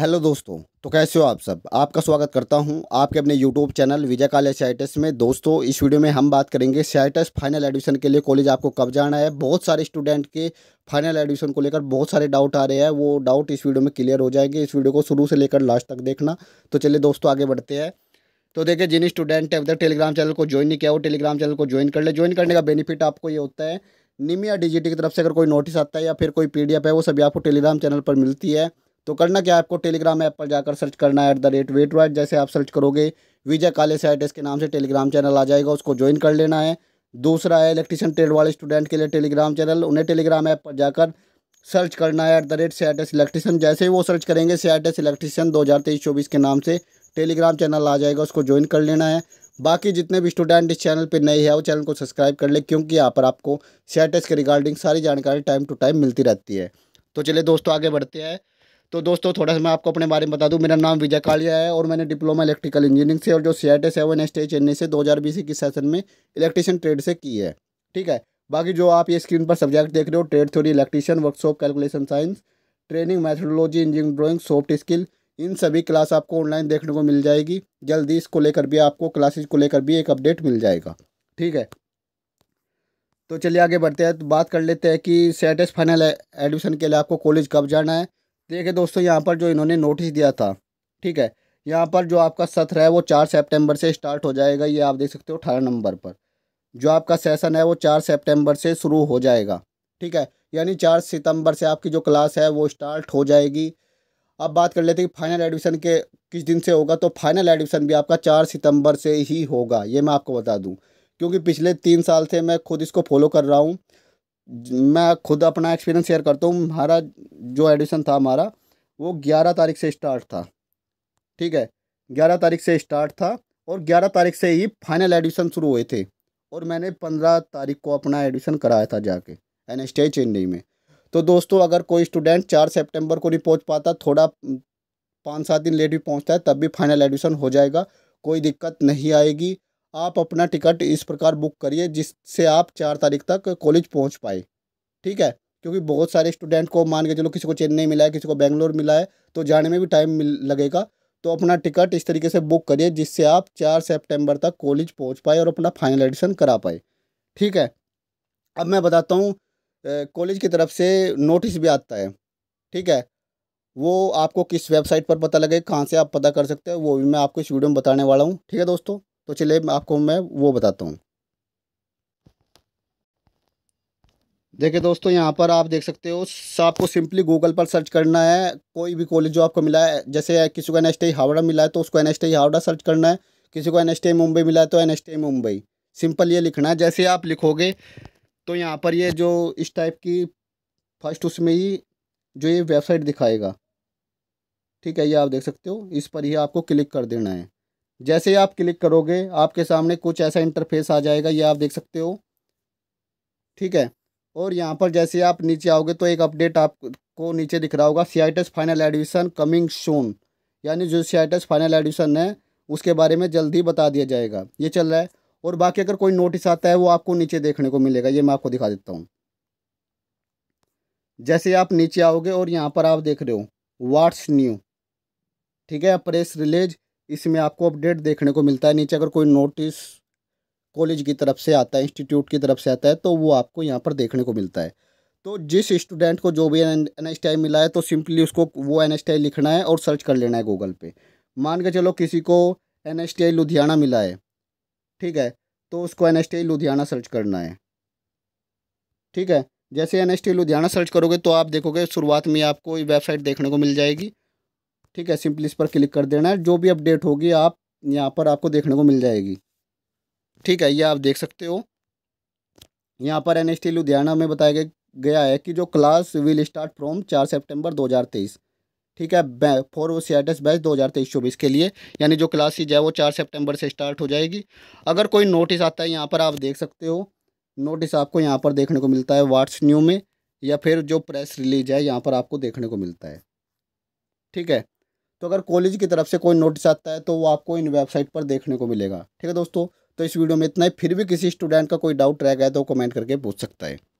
hello दोस्तों तो कैसे हो आप सब आपका स्वागत करता हूं आपके अपने यूट्यूब चैनल विजय काले साइटस में दोस्तों इस वीडियो में हम बात करेंगे साइटस फाइनल एडमिशन के लिए कॉलेज आपको कब जाना है बहुत सारे स्टूडेंट के फाइनल एडमिशन को लेकर बहुत सारे डाउट आ रहे हैं वो डाउट इस वीडियो में क्लियर हो जाएंगे इस वीडियो को शुरू से लेकर लास्ट तक देखना तो चलिए दोस्तों आगे बढ़ते हैं तो देखिए जिन स्टूडेंट है उधर टेलीग्राम चैनल को ज्वाइन नहीं किया वो टेलीग्राम चैनल को ज्वाइन कर ले ज्वाइन करने का बेनिफिट आपको ये होता है निमिया डिजिटी की तरफ से अगर कोई नोटिस आता है या फिर कोई पीडीएफ है वो सभी आपको टेलीग्राम चैनल पर मिलती है तो करना क्या आपको टेलीग्राम ऐप पर जाकर सर्च करना है एट द रेट वेट वाइट जैसे आप सर्च करोगे विजय काले साइटिस के नाम से टेलीग्राम चैनल आ जाएगा उसको ज्वाइन कर लेना है दूसरा है इलेक्ट्रिशियन ट्रेड वाले स्टूडेंट के लिए टेलीग्राम चैनल उन्हें टेलीग्राम ऐप पर जाकर सर्च करना है एट द रेट सीआईटेस इलेक्ट्रिशियन जैसे ही वो सर्च करेंगे सीआईटेस इलेक्ट्रीशियन दो हज़ार तेईस चौबीस के नाम से टेलीग्राम चैनल आ जाएगा उसको ज्वाइन कर लेना है बाकी जितने भी स्टूडेंट इस चैनल पर नए हैं वो चैनल को सब्सक्राइब कर ले क्योंकि यहाँ पर आपको सीआईटेस के रिगार्डिंग सारी जानकारी टाइम टू टाइम मिलती रहती है तो चलिए दोस्तों आगे बढ़ते हैं तो दोस्तों थोड़ा सा मैं आपको अपने बारे में बता दूं मेरा नाम विजय कालिया है और मैंने डिप्लोमा इलेक्ट्रिकल इंजीनियरिंग से और जो C I T seven S T Chennai से दो हज़ार बीस इक्कीस सेशन में इलेक्ट्रिशियन ट्रेड से की है ठीक है बाकी जो आप ये स्क्रीन पर सब्जेक्ट देख रहे हो trade theory electrician workshop calculation science training methodology engineering drawing soft skill इन सभी क्लास आपको ऑनलाइन देखने को मिल जाएगी जल्दी इसको लेकर भी आपको क्लासेज को लेकर भी एक अपडेट मिल जाएगा ठीक है तो चलिए आगे बढ़ते हैं तो बात कर लेते हैं कि सेटेस फाइनल एडमिशन के लिए आपको कॉलेज कब जाना है देखिए दोस्तों यहाँ पर जो इन्होंने नोटिस दिया था ठीक है यहाँ पर जो आपका सत्र है वो चार सेप्टेम्बर से स्टार्ट हो जाएगा ये आप देख सकते हो अठारह नंबर पर जो आपका सेशन है वो चार सेप्टेम्बर से शुरू हो जाएगा ठीक है यानी चार सितंबर से आपकी जो क्लास है वो स्टार्ट हो जाएगी अब बात कर लेते हैं कि फाइनल एडमिशन के किस दिन से होगा तो फाइनल एडमिशन भी आपका चार सितंबर से ही होगा ये मैं आपको बता दूं क्योंकि पिछले तीन साल से मैं खुद इसको फॉलो कर रहा हूँ मैं खुद अपना एक्सपीरियंस शेयर करता हूँ हमारा जो एडमिशन था हमारा वो ग्यारह तारीख से स्टार्ट था ठीक है ग्यारह तारीख से स्टार्ट था और ग्यारह तारीख से ही फाइनल एडमिशन शुरू हुए थे और मैंने पंद्रह तारीख को अपना एडमिशन कराया था जाके एन एस चेन्नई में तो दोस्तों अगर कोई स्टूडेंट चार सेप्टेम्बर को नहीं पहुँच पाता थोड़ा पाँच सात दिन लेट भी पहुँचता है तब भी फाइनल एडमिशन हो जाएगा कोई दिक्कत नहीं आएगी आप अपना टिकट इस प्रकार बुक करिए जिससे आप चार तारीख तक कॉलेज पहुंच पाए ठीक है क्योंकि बहुत सारे स्टूडेंट को मान के चलो किसी को चेन्नई मिला है किसी को बेंगलोर मिला है तो जाने में भी टाइम लगेगा तो अपना टिकट इस तरीके से बुक करिए जिससे आप चार सितंबर तक कॉलेज पहुंच पाए और अपना फाइनल एडिशन करा पाए ठीक है अब मैं बताता हूँ कॉलेज की तरफ से नोटिस भी आता है ठीक है वो आपको किस वेबसाइट पर पता लगे कहाँ से आप पता कर सकते हैं वो भी मैं आपको इस वीडियो में बताने वाला हूँ ठीक है दोस्तों तो चलिए आपको मैं वो बताता हूँ देखिए दोस्तों यहाँ पर आप देख सकते हो आपको सिंपली गूगल पर सर्च करना है कोई भी कॉलेज जो आपको मिला है जैसे किसी को एन हावड़ा मिला है तो उसको एन हावड़ा सर्च करना है किसी को एन मुंबई मिला है तो एन मुंबई सिंपल ये लिखना है जैसे आप लिखोगे तो यहाँ पर ये जो इस टाइप की फर्स्ट उसमें ही जो ये वेबसाइट दिखाएगा ठीक है ये आप देख सकते हो इस पर ही आपको क्लिक कर देना है जैसे ही आप क्लिक करोगे आपके सामने कुछ ऐसा इंटरफेस आ जाएगा ये आप देख सकते हो ठीक है और यहाँ पर जैसे आप नीचे आओगे तो एक अपडेट आपको नीचे दिख रहा होगा C final admission coming soon यानी जो सी फाइनल एडमिशन है उसके बारे में जल्दी बता दिया जाएगा ये चल रहा है और बाकी अगर कोई नोटिस आता है वो आपको नीचे देखने को मिलेगा ये मैं आपको दिखा देता हूँ जैसे आप नीचे आओगे और यहाँ पर आप देख रहे हो व्हाट्स न्यू ठीक है प्रेस रिलीज इसमें आपको अपडेट देखने को मिलता है नीचे अगर कोई नोटिस कॉलेज की तरफ से आता है इंस्टीट्यूट की तरफ से आता है तो वो आपको यहाँ पर देखने को मिलता है तो जिस स्टूडेंट को जो भी एन एच मिला है तो सिंपली उसको वो एन एच लिखना है और सर्च कर लेना है गूगल पे मान के चलो किसी को एन एच लुधियाना मिला है ठीक है तो उसको एन एच लुधियाना सर्च करना है ठीक है जैसे एन एच लुधियाना सर्च करोगे तो आप देखोगे शुरुआत में आपको वेबसाइट देखने को मिल जाएगी ठीक है सिंपली इस पर क्लिक कर देना है जो भी अपडेट होगी आप यहाँ पर आपको देखने को मिल जाएगी ठीक है ये आप देख सकते हो यहाँ पर एन लुधियाना में बताया गया है कि जो क्लास विल स्टार्ट फ्रॉम चार हज़ार तेईस ठीक है फॉर सीआईटेस बैच दो हज़ार तेईस चौबीस के लिए यानी जो क्लासेज है वो चार सितंबर से स्टार्ट हो जाएगी अगर कोई नोटिस आता है यहाँ पर आप देख सकते हो नोटिस आपको यहाँ पर देखने को मिलता है व्हाट्स न्यू में या फिर जो प्रेस रिलीज है यहाँ पर आपको देखने को मिलता है ठीक है तो अगर कॉलेज की तरफ से कोई नोटिस आता है तो वो आपको इन वेबसाइट पर देखने को मिलेगा ठीक है दोस्तों तो इस वीडियो में इतना ही फिर भी किसी स्टूडेंट का कोई डाउट रह गया तो कमेंट करके पूछ सकता है